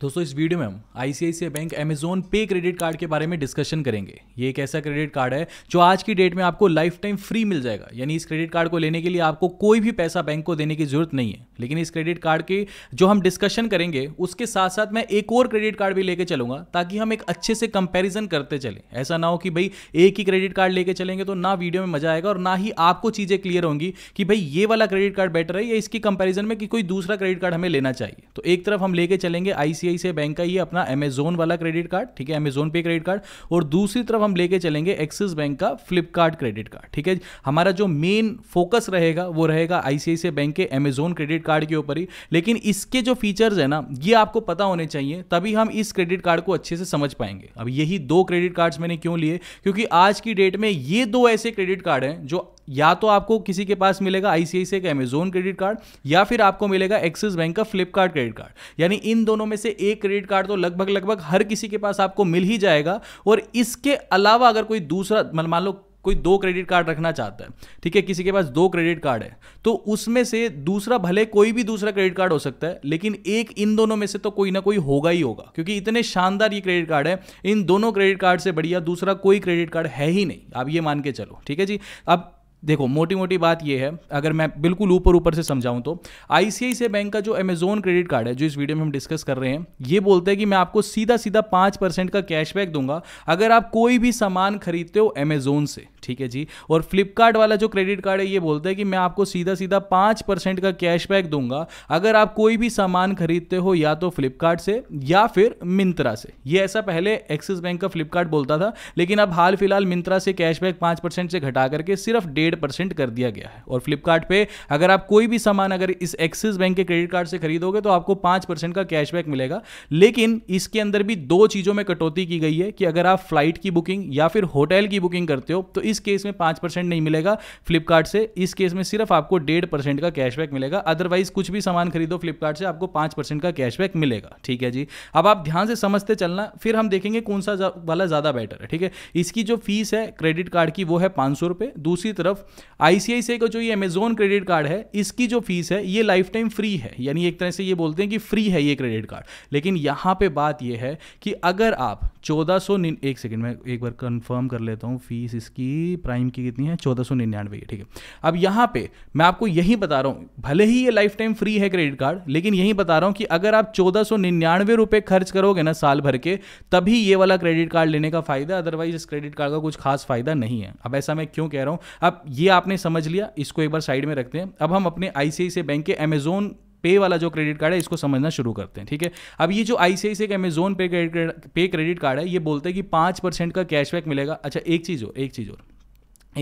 दोस्तों इस वीडियो में हम ICICI bank Amazon pay credit card के बारे में डिस्कशन करेंगे ये एक ऐसा क्रेडिट कार्ड है जो आज की डेट में आपको लाइफ टाइम फ्री मिल जाएगा यानी इस क्रेडिट कार्ड को लेने के लिए आपको कोई भी पैसा बैंक को देने की जरूरत नहीं है लेकिन इस क्रेडिट कार्ड के जो हम डिस्कशन करेंगे उसके साथ साथ मैं एक और क्रेडिट कार्ड भी लेके चलूंगा ताकि हम एक अच्छे से कंपेरिजन करते चले ऐसा ना हो कि भाई एक ही क्रेडिट कार्ड लेके चलेंगे तो ना वीडियो में मजा आएगा और ना ही आपको चीज़ें क्लियर होंगी कि भाई ये वाला क्रेडिट कार्ड बेटर है या इसकी कंपेरिजन में कि कोई दूसरा क्रेडिट कार्ड हमें लेना चाहिए तो एक तरफ हम लेके चलेंगे आईसी आई बैंक का ये अपना अमेजोन वाला क्रेडिट कार्ड ठीक है अमेजोन पे क्रेडिट कार्ड और दूसरी तरफ हम लेके चलेंगे एक्सिस बैंक का फ्लिपकार्ट क्रेडिट कार्ड ठीक है हमारा जो मेन फोकस रहेगा वो रहेगा आईसीआईसीआई बैंक के अमेजोन क्रेडिट कार्ड के ऊपर ही लेकिन इसके जो फीचर्स है ना ये आपको पता होने चाहिए तभी हम इस क्रेडिट कार्ड को अच्छे से समझ पाएंगे अब यही दो क्रेडिट कार्ड्स मैंने क्यों लिए क्योंकि आज की डेट में ये दो ऐसे क्रेडिट कार्ड हैं जो या तो आपको किसी के पास मिलेगा आईसीआईसीआई का अमेजोन क्रेडिट कार्ड या फिर आपको मिलेगा एक्सिस बैंक का फ्लिपकार्ट क्रेडिट कार्ड यानी इन दोनों में से एक क्रेडिट कार्ड तो लगभग लगभग हर किसी के पास आपको मिल ही जाएगा और इसके अलावा अगर कोई दूसरा मान लो कोई दो क्रेडिट कार्ड रखना चाहता है ठीक है किसी के पास दो क्रेडिट कार्ड है तो उसमें से दूसरा भले कोई भी दूसरा क्रेडिट कार्ड हो सकता है लेकिन एक इन दोनों में से तो कोई ना कोई होगा ही होगा क्योंकि इतने शानदार ये क्रेडिट कार्ड है इन दोनों क्रेडिट कार्ड से बढ़िया दूसरा कोई क्रेडिट कार्ड है ही नहीं आप ये मान के चलो ठीक है जी अब देखो मोटी मोटी बात यह है अगर मैं बिल्कुल ऊपर ऊपर से समझाऊं तो आई बैंक का जो अमेजोन क्रेडिट कार्ड है जो इस वीडियो में हम डिस्कस कर रहे हैं ये बोलते हैं कि मैं आपको सीधा सीधा पाँच परसेंट का कैशबैक दूंगा अगर आप कोई भी सामान खरीदते हो अमेजोन से ठीक है जी और फ्लिपकार्ट वाला जो क्रेडिट कार्ड है ये बोलता है कि मैं आपको सीधा सीधा पाँच परसेंट का कैशबैक दूंगा अगर आप कोई भी सामान खरीदते हो या तो फ्लिपकार्ट से या फिर मिंत्रा से ये ऐसा पहले एक्सिस बैंक का फ्लिपकार्ट बोलता था लेकिन अब हाल फिलहाल मिंत्रा से कैशबैक पाँच परसेंट से घटा करके सिर्फ डेढ़ परसेंट कर दिया गया है और फ्लिपकार्ट अगर आप कोई भी सामान अगर इस एक्सिस बैंक के क्रेडिट कार्ड से खरीदोगे तो आपको पाँच परसेंट का कैशबैक मिलेगा लेकिन इसके अंदर भी दो चीज़ों में कटौती की गई है कि अगर आप फ्लाइट की बुकिंग या फिर होटल की बुकिंग करते हो तो इस इस केस में पांच परसेंट नहीं मिलेगा फ्लिपकार्ट से इस केस में सिर्फ आपको डेढ़ परसेंट का कैशबैक मिलेगा अदरवाइज कुछ भी सामान खरीदो फ्लिपकार्ट से आपको पांच परसेंट का कैशबैक मिलेगा ठीक है जी अब आप ध्यान से समझते चलना फिर हम देखेंगे कौन सा जा, वाला ज़्यादा बेटर है ठीक है इसकी जो फीस है क्रेडिट कार्ड की वो है पांच सौ रुपये दूसरी तरफ आईसीआईसीआई का जो ये अमेजोन क्रेडिट कार्ड है इसकी जो फीस है ये लाइफ टाइम फ्री है यानी एक तरह से ये बोलते हैं कि फ्री है ये क्रेडिट कार्ड लेकिन यहां पर बात यह है कि अगर आप चौदह सौ एक सेकेंड में एक बार कंफर्म कर लेता हूं फीस इसकी थी प्राइम की कितनी है चौदह सौ निन्यानवे ठीक है अब यहाँ पे मैं आपको यही बता रहा हूँ भले ही ये लाइफ टाइम फ्री है क्रेडिट कार्ड लेकिन यही बता रहा हूँ कि अगर आप चौदह सौ निन्यानवे रुपये खर्च करोगे ना साल भर के तभी ये वाला क्रेडिट कार्ड लेने का फायदा अदरवाइज इस क्रेडिट कार्ड का कुछ खास फायदा नहीं है अब ऐसा मैं क्यों कह रहा हूँ अब ये आपने समझ लिया इसको एक बार साइड में रखते हैं अब हम अपने आई बैंक के अमेजोन पे वाला जो क्रेडिट कार्ड है इसको समझना शुरू करते हैं ठीक है अब ये जो आईसीआईसी एक अमेजोन पे क्रेडिट पे क्रेडिट कार्ड है ये बोलते हैं कि पाँच परसेंट का कैशबैक मिलेगा अच्छा एक चीज़ और एक चीज़ और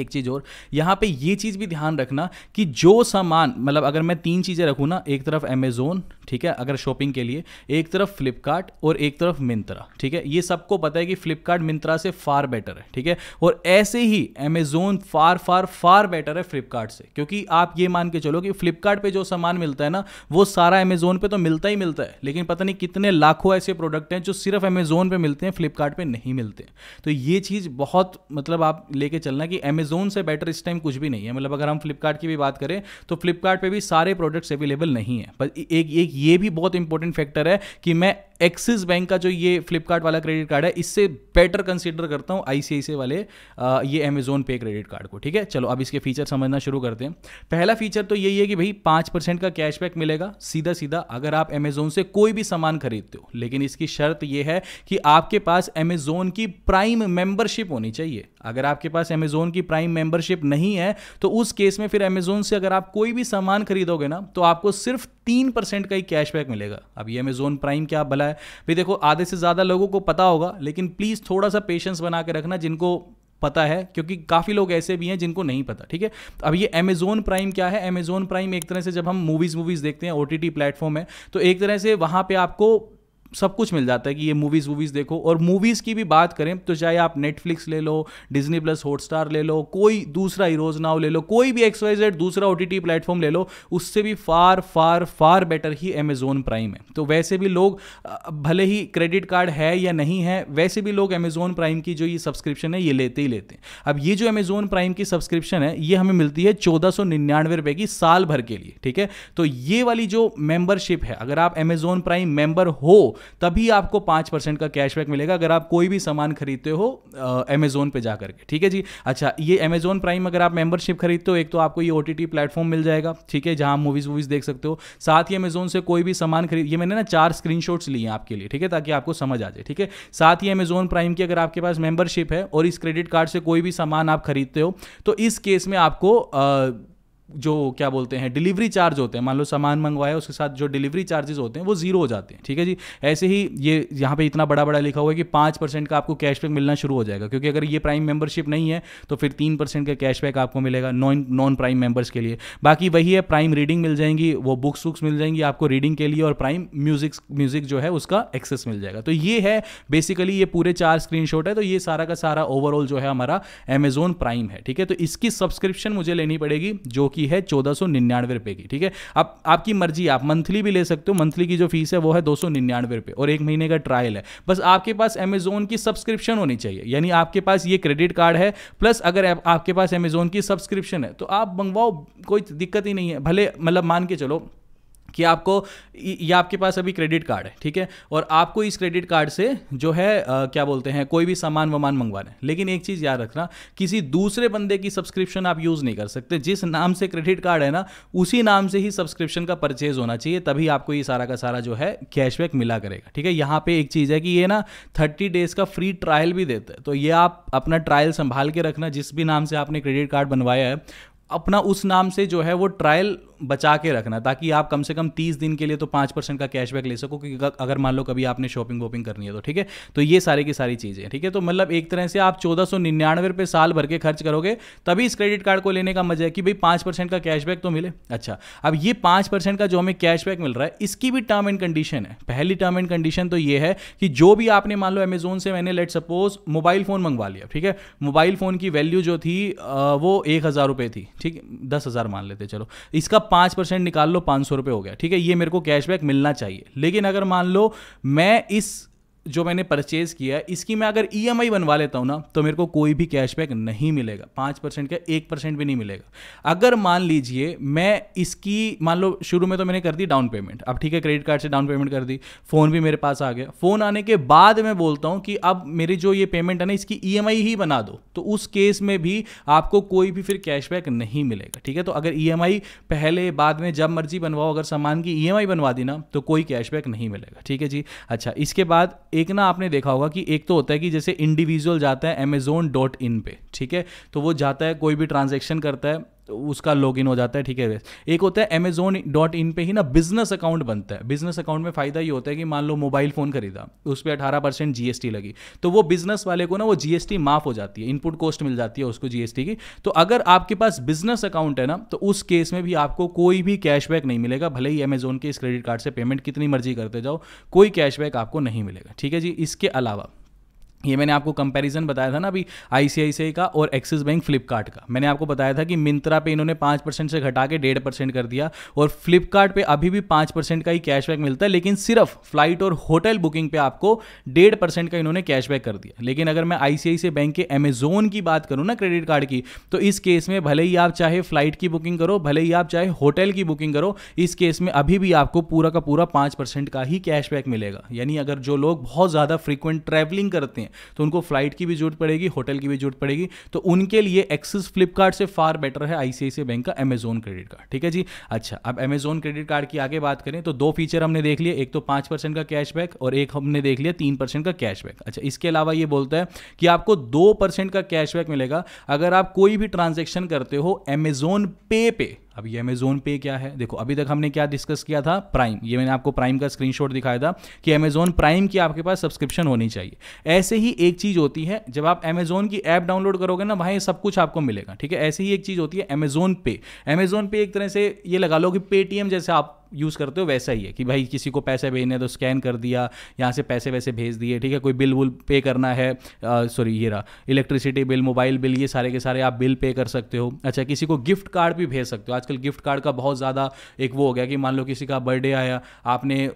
एक चीज़ और यहाँ पे ये चीज़ भी ध्यान रखना कि जो सामान मतलब अगर मैं तीन चीज़ें रखूँ ना एक तरफ अमेज़ोन ठीक है अगर शॉपिंग के लिए एक तरफ फ्लिपकार्ट और एक तरफ मिंत्रा ठीक है ये सबको पता है कि फ्लिपकार्ट मिंत्रा से फार बेटर है ठीक है और ऐसे ही अमेजोन फार फार फार बेटर है फ्लिपकार्ट से क्योंकि आप ये मान के चलो कि फ्लिपकार्ट पे जो सामान मिलता है ना वो सारा अमेजोन पे तो मिलता ही मिलता है लेकिन पता नहीं कितने लाखों ऐसे प्रोडक्ट हैं जो सिर्फ अमेजोन पे मिलते हैं फ्लिपकार्ट नहीं मिलते तो ये चीज़ बहुत मतलब आप लेके चलना कि अमेजोन से बेटर इस टाइम कुछ भी नहीं है मतलब अगर हम फ्लिपकार्ट की भी बात करें तो फ्लिपकार्ट भी सारे प्रोडक्ट्स अवेलेबल नहीं है पर एक एक ये भी बहुत इंपॉर्टेंट फैक्टर है कि मैं एक्सिस बैंक का जो ये फ्लिपकार्ट वाला क्रेडिट कार्ड है इससे बेटर कंसिडर करता हूँ आईसीआईसीआई वाले आ, ये अमेजोन पे क्रेडिट कार्ड को ठीक है चलो अब इसके फीचर समझना शुरू करते हैं पहला फीचर तो यही है कि भाई पाँच परसेंट का कैशबैक मिलेगा सीधा सीधा अगर आप अमेजोन से कोई भी सामान खरीदते हो लेकिन इसकी शर्त यह है कि आपके पास अमेजोन की प्राइम मेंबरशिप होनी चाहिए अगर आपके पास अमेजोन की प्राइम मेंबरशिप नहीं है तो उस केस में फिर अमेजोन से अगर आप कोई भी सामान खरीदोगे ना तो आपको सिर्फ तीन परसेंट का ही कैशबैक मिलेगा अब ये अमेजोन प्राइम क्या भला है भाई देखो आधे से ज़्यादा लोगों को पता होगा लेकिन प्लीज़ थोड़ा सा पेशेंस बना के रखना जिनको पता है क्योंकि काफ़ी लोग ऐसे भी हैं जिनको नहीं पता ठीक है अब ये अमेजोन प्राइम क्या है अमेजोन प्राइम एक तरह से जब हम मूवीज़ मूवीज़ देखते हैं ओ टी प्लेटफॉर्म है तो एक तरह से वहाँ पर आपको सब कुछ मिल जाता है कि ये मूवीज़ वूवीज़ देखो और मूवीज़ की भी बात करें तो चाहे आप नेटफ्लिक्स ले लो डिजनी प्लस हॉटस्टार ले लो कोई दूसरा हीरोज नाव ले लो कोई भी एक्सवाइजेड दूसरा ओ टी प्लेटफॉर्म ले लो उससे भी फार फार फार बेटर ही अमेजोन प्राइम है तो वैसे भी लोग भले ही क्रेडिट कार्ड है या नहीं है वैसे भी लोग अमेजोन प्राइम की जो ये सब्सक्रिप्शन है ये लेते ही लेते हैं अब ये जो अमेजोन प्राइम की सब्सक्रिप्शन है ये हमें मिलती है चौदह सौ निन्यानवे रुपए की साल भर के लिए ठीक है तो ये वाली जो मेंबरशिप है अगर आप अमेजोन प्राइम मेंबर हो तभी आपको पाँच परसेंट का कैशबैक मिलेगा अगर आप कोई भी सामान खरीदते हो अमेजोन पे जाकर के ठीक है जी अच्छा ये अमेजोन प्राइम अगर आप मेंबरशिप खरीदते हो एक तो आपको ये ओ टी प्लेटफॉर्म मिल जाएगा ठीक है जहाँ मूवीज़ वूवीज़ देख सकते हो साथ ही अमेजोन से कोई भी सामान खरीद ये मैंने ना चार स्क्रीन लिए आपके लिए ठीक है ताकि आपको समझ आ जाए ठीक है साथ ही अमेजोन प्राइम की अगर आपके पास मेंबरशिप है और इस क्रेडिट कार्ड से कोई भी सामान आप खरीदते हो तो इस केस में आपको आ, जो क्या बोलते हैं डिलीवरी चार्ज होते हैं मान लो सामान मंगवाया उसके साथ जो डिलीवरी चार्जेस होते हैं वो जीरो हो जाते हैं ठीक है जी ऐसे ही ये यहाँ पे इतना बड़ा बड़ा लिखा हुआ है कि पाँच परसेंट का आपको कैशबैक मिलना शुरू हो जाएगा क्योंकि अगर ये प्राइम मेंबरशिप नहीं है तो फिर तीन परसेंट का कैशबैक आपको मिलेगा नॉन नॉन प्राइम मेंबर्स के लिए बाकी वही है प्राइम रीडिंग मिल जाएंगी वो बुक्स वुक्स मिल जाएंगी आपको रीडिंग के लिए और प्राइम म्यूजिक म्यूजिक जो है उसका एक्सेस मिल जाएगा तो ये है बेसिकली ये पूरे चार स्क्रीन है तो ये सारा का सारा ओवरऑल जो है हमारा अमेजोन प्राइम है ठीक है तो इसकी सब्सक्रिप्शन मुझे लेनी पड़ेगी जो की है चौदह सौ निन्यानवे रुपए की ठीक है अब आपकी मर्जी आप मंथली भी ले सकते हो मंथली की जो फीस है वो है दो सौ निन्यानवे रुपए और एक महीने का ट्रायल है बस आपके पास अमेजोन की सब्सक्रिप्शन होनी चाहिए यानी आपके पास ये क्रेडिट कार्ड है प्लस अगर आपके पास अमेजोन की सब्सक्रिप्शन है तो आप मंगवाओ कोई दिक्कत ही नहीं है भले मतलब मान के चलो कि आपको ये आपके पास अभी क्रेडिट कार्ड है ठीक है और आपको इस क्रेडिट कार्ड से जो है आ, क्या बोलते हैं कोई भी सामान वामान मंगवाना है लेकिन एक चीज़ याद रखना किसी दूसरे बंदे की सब्सक्रिप्शन आप यूज़ नहीं कर सकते जिस नाम से क्रेडिट कार्ड है ना उसी नाम से ही सब्सक्रिप्शन का परचेज होना चाहिए तभी आपको ये सारा का सारा जो है कैशबैक मिला करेगा ठीक है यहाँ पर एक चीज़ है कि ये ना थर्टी डेज का फ्री ट्रायल भी देते हैं तो ये आप अपना ट्रायल संभाल के रखना जिस भी नाम से आपने क्रेडिट कार्ड बनवाया है अपना उस नाम से जो है वो ट्रायल बचा के रखना ताकि आप कम से कम तीस दिन के लिए तो पाँच परसेंट का कैशबैक ले सको क्योंकि अगर मान लो कभी आपने शॉपिंग वॉपिंग करनी है तो ठीक है तो ये सारी की सारी चीज़ें ठीक है तो मतलब एक तरह से आप चौदह सौ निन्यानवे रुपये साल भर के खर्च करोगे तभी इस क्रेडिट कार्ड को लेने का मजा है कि भाई पाँच परसेंट का कैशबैक तो मिले अच्छा अब ये पाँच परसेंट का जो हमें कैशबैक मिल रहा है इसकी भी टर्म एंड कंडीशन है पहली टर्म एंड कंडीशन तो ये है कि जो भी आपने मान लो अमेजोन से मैंने लेट सपोज मोबाइल फ़ोन मंगवा लिया ठीक है मोबाइल फ़ोन की वैल्यू जो थी वो एक हज़ार रुपये थी ठीक है दस हज़ार मान लेते चलो इसका पांच परसेंट निकाल लो पांच सौ रुपये हो गया ठीक है ये मेरे को कैशबैक मिलना चाहिए लेकिन अगर मान लो मैं इस जो मैंने परचेज़ किया है इसकी मैं अगर ई e बनवा लेता हूँ ना तो मेरे को कोई भी कैशबैक नहीं मिलेगा पाँच परसेंट का एक परसेंट भी नहीं मिलेगा अगर मान लीजिए मैं इसकी मान लो शुरू में तो मैंने कर दी डाउन पेमेंट अब ठीक है क्रेडिट कार्ड से डाउन पेमेंट कर दी फ़ोन भी मेरे पास आ गया फ़ोन आने के बाद मैं बोलता हूँ कि अब मेरी जो ये पेमेंट है ना इसकी ई e ही बना दो तो उस केस में भी आपको कोई भी फिर कैशबैक नहीं मिलेगा ठीक है तो अगर ई e पहले बाद में जब मर्जी बनवाओ अगर सामान की ई बनवा दी ना तो कोई कैशबैक नहीं मिलेगा ठीक है जी अच्छा इसके बाद एक ना आपने देखा होगा कि एक तो होता है कि जैसे इंडिविजुअल जाता है अमेजोन डॉट इन पे ठीक है तो वो जाता है कोई भी ट्रांजेक्शन करता है तो उसका लॉग इन हो जाता है ठीक है एक होता है अमेजोन डॉट इन पर ही ना बिजनेस अकाउंट बनता है बिजनेस अकाउंट में फ़ायदा ये होता है कि मान लो मोबाइल फ़ोन खरीदा उस पर अठारह परसेंट जी लगी तो वो बिजनेस वाले को ना वो जीएसटी माफ़ हो जाती है इनपुट कॉस्ट मिल जाती है उसको जीएसटी की तो अगर आपके पास बिजनेस अकाउंट है ना तो उस केस में भी आपको कोई भी कैशबैक नहीं मिलेगा भले ही अमेजोन के इस क्रेडिट कार्ड से पेमेंट कितनी मर्जी करते जाओ कोई कैशबैक आपको नहीं मिलेगा ठीक है जी इसके अलावा ये मैंने आपको कंपैरिजन बताया था ना अभी आईसीआईसीआई का और एक्सिस बैंक फ्लिपकार्ट का मैंने आपको बताया था कि मिंत्रा पे इन्होंने पाँच परसेंट से घटा के डेढ़ परसेंट कर दिया और फ्लिपकार्ट पे अभी भी पाँच परसेंट का ही कैशबैक मिलता है लेकिन सिर्फ फ्लाइट और होटल बुकिंग पे आपको डेढ़ परसेंट का इन्होंने कैशबैक कर दिया लेकिन अगर मैं आईसीआईसी बैंक के अमेजोन की बात करूँ ना क्रेडिट कार्ड की तो इस केस में भले ही आप चाहे फ्लाइट की बुकिंग करो भले ही आप चाहे होटल की बुकिंग करो इस केस में अभी भी आपको पूरा का पूरा पाँच का ही कैशबैक मिलेगा यानी अगर जो लोग बहुत ज़्यादा फ्रिक्वेंट ट्रैवलिंग करते हैं हैं तो उनको फ्लाइट की भी जरूरत पड़ेगी होटल की भी जरूरत पड़ेगी तो उनके लिए एक्सिस फ्लिपकार्ट से फार बेटर है आईसीआईसी बैंक का अमेजोन क्रेडिट कार्ड ठीक है जी अच्छा अब अमेजोन क्रेडिट कार्ड की आगे बात करें तो दो फीचर हमने देख लिए एक तो पांच का कैशबैक और एक हमने देख लिया तीन का कैशबैक अच्छा इसके अलावा ये बोलता है कि आपको दो का कैशबैक मिलेगा अगर आप कोई भी ट्रांजेक्शन करते हो अमेजोन पे पे अब ये अमेज़ोन पे क्या है देखो अभी तक हमने क्या डिस्कस किया था प्राइम ये मैंने आपको प्राइम का स्क्रीनशॉट दिखाया था कि अमेज़ोन प्राइम की आपके पास सब्सक्रिप्शन होनी चाहिए ऐसे ही एक चीज़ होती है जब आप अमेज़ोन की ऐप डाउनलोड करोगे ना भाई सब कुछ आपको मिलेगा ठीक है ऐसे ही एक चीज़ होती है अमेज़ोन पे अमेज़ोन पे एक तरह से ये लगा लो कि पेटीएम जैसे आप यूज़ करते हो वैसा ही है कि भाई किसी को पैसे भेजने तो स्कैन कर दिया यहाँ से पैसे वैसे भेज दिए ठीक है कोई बिल वुल पे करना है सॉरी ये रहा इलेक्ट्रिसिटी बिल मोबाइल बिल ये सारे के सारे आप बिल पे कर सकते हो अच्छा किसी को गिफ्ट कार्ड भी भेज सकते हो आजकल गिफ्ट कार्ड का बहुत ज़्यादा एक वो हो गया कि मान लो किसी का बर्थडे आया आपने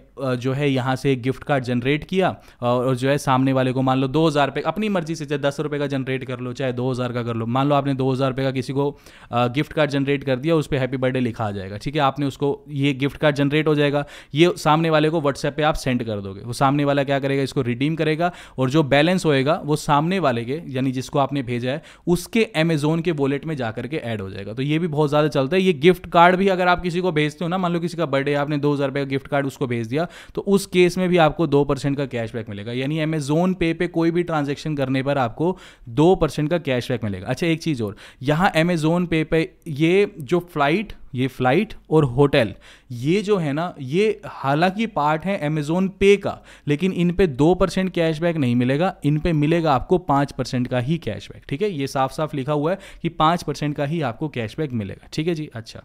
जो है यहाँ से गिफ्ट कार्ड जनरेट किया और जो है सामने वाले को मान लो दो हज़ार रुपये अपनी मर्जी से चाहे दस रुपये का जनरेट कर लो चाहे दो हज़ार का कर लो मान लो आपने दो हज़ार रुपये का किसी को गिफ्ट कार्ड जनरेट कर दिया उस पर हैप्पी बर्थडे लिखा आ जाएगा ठीक है आपने उसको ये गिफ्ट कार्ड जनरेट हो जाएगा ये सामने वाले को व्हाट्सएप पे आप सेंड कर दोगे वो सामने वाला क्या करेगा इसको रिडीम करेगा और जो बैलेंस होएगा वो सामने वाले के यानी जिसको आपने भेजा है उसके अमेजोन के वॉलेट में जाकर के ऐड हो जाएगा तो ये भी बहुत ज़्यादा चलता है ये गिफ्ट कार्ड भी अगर आप किसी को भेजते हो ना मान लो किसी का बर्थडे आपने दो हज़ार का गिफ्ट कार्ड उसको भेज दिया तो उस केस में भी आपको दो परसेंट का कैशबैक मिलेगा यानी अमेजोन पे पे कोई भी ट्रांजेक्शन करने पर आपको दो परसेंट का कैशबैक मिलेगा अच्छा एक चीज़ और यहां अमेजोन पे पे ये जो फ्लाइट ये फ्लाइट और होटल ये जो है ना ये हालांकि पार्ट है अमेजोन पे का लेकिन इन पे दो परसेंट कैशबैक नहीं मिलेगा इन पे मिलेगा आपको पाँच परसेंट का ही कैशबैक ठीक है ये साफ साफ लिखा हुआ है कि पाँच परसेंट का ही आपको कैशबैक मिलेगा ठीक है जी अच्छा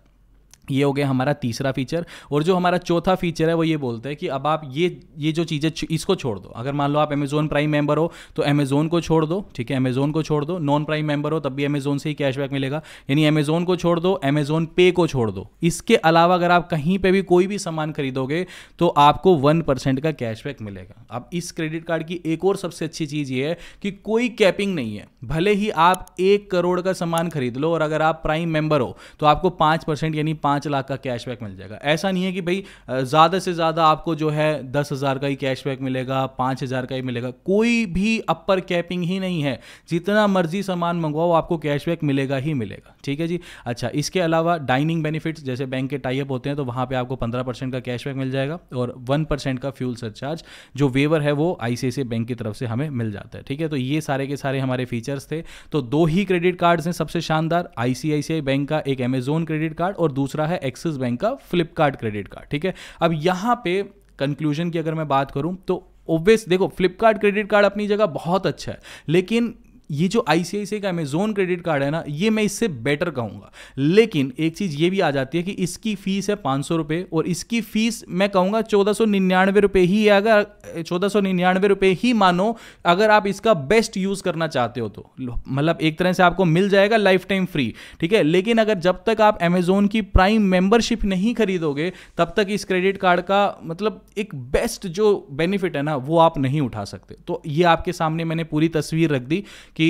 ये हो गया हमारा तीसरा फीचर और जो हमारा चौथा फीचर है वो ये बोलते हैं कि अब आप ये ये जो चीज़ें इसको छोड़ दो अगर मान लो आप अमेज़ोन प्राइम मेंबर हो तो अमेज़ोन को छोड़ दो ठीक है अमेज़ोन को छोड़ दो नॉन प्राइम मेंबर हो तब भी अमेज़ोन से ही कैशबैक मिलेगा यानी अमेज़ोन को छोड़ दो अमेज़ोन पे को छोड़ दो इसके अलावा अगर आप कहीं पर भी कोई भी सामान खरीदोगे तो आपको वन परसेंट का कैशबैक मिलेगा अब इस क्रेडिट कार्ड की एक और सबसे अच्छी चीज़ ये है कि कोई कैपिंग नहीं है भले ही आप एक करोड़ का सामान खरीद लो और अगर आप प्राइम मेंबर हो तो आपको पाँच यानी पाँच पाँच लाख का कैशबैक मिल जाएगा ऐसा नहीं है कि भाई ज़्यादा से ज़्यादा आपको जो है दस हज़ार का ही कैशबैक मिलेगा पाँच हज़ार का ही मिलेगा कोई भी अपर कैपिंग ही नहीं है जितना मर्जी सामान मंगवाओ आपको कैशबैक मिलेगा ही मिलेगा ठीक है जी अच्छा इसके अलावा डाइनिंग बेनिफिट्स जैसे बैंक के टाइप होते हैं तो वहाँ पर आपको पंद्रह परसेंट का कैशबैक मिल जाएगा और वन परसेंट का फ्यूल सरचार्ज जो वेवर है वो आई बैंक की तरफ से हमें मिल जाता है ठीक है तो ये सारे के सारे हमारे फीचर्स थे तो दो ही क्रेडिट कार्ड्स हैं सबसे शानदार आईसीआईसीआई बैंक का एक अमेजोन क्रेडिट कार्ड और दूसरा रहा है एक्सिस बैंक का फ्लिपकार्ट क्रेडिट कार्ड ठीक है अब यहाँ पे कंक्लूजन की अगर मैं बात करूँ तो ओबियस देखो फ्लिपकार्ट क्रेडिट कार्ड अपनी जगह बहुत अच्छा है लेकिन ये जो आई का अमेजोन क्रेडिट कार्ड है ना ये मैं इससे बेटर कहूँगा लेकिन एक चीज़ ये भी आ जाती है कि इसकी फ़ीस है पाँच सौ रुपये और इसकी फ़ीस मैं कहूँगा चौदह सौ निन्यानवे रुपये ही है अगर चौदह सौ निन्यानवे रुपये ही मानो अगर आप इसका बेस्ट यूज़ करना चाहते हो तो मतलब एक तरह से आपको मिल जाएगा लाइफ टाइम फ्री ठीक है लेकिन अगर जब तक आप अमेजोन की प्राइम मेंबरशिप नहीं खरीदोगे तब तक इस क्रेडिट कार्ड का मतलब एक बेस्ट जो बेनिफिट है ना वो आप नहीं उठा सकते तो ये आपके सामने मैंने पूरी तस्वीर रख दी कि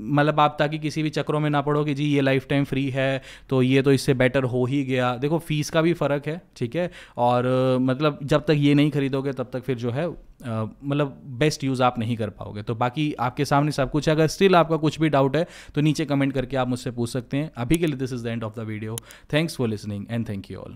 मतलब आप ताकि किसी भी चक्रों में ना पड़ो कि जी ये लाइफ टाइम फ्री है तो ये तो इससे बेटर हो ही गया देखो फीस का भी फ़र्क है ठीक है और मतलब जब तक ये नहीं खरीदोगे तब तक फिर जो है मतलब बेस्ट यूज़ आप नहीं कर पाओगे तो बाकी आपके सामने सब कुछ है अगर स्टिल आपका कुछ भी डाउट है तो नीचे कमेंट करके आप मुझसे पूछ सकते हैं अभी के लिए this is the end of the video thanks for listening and thank you all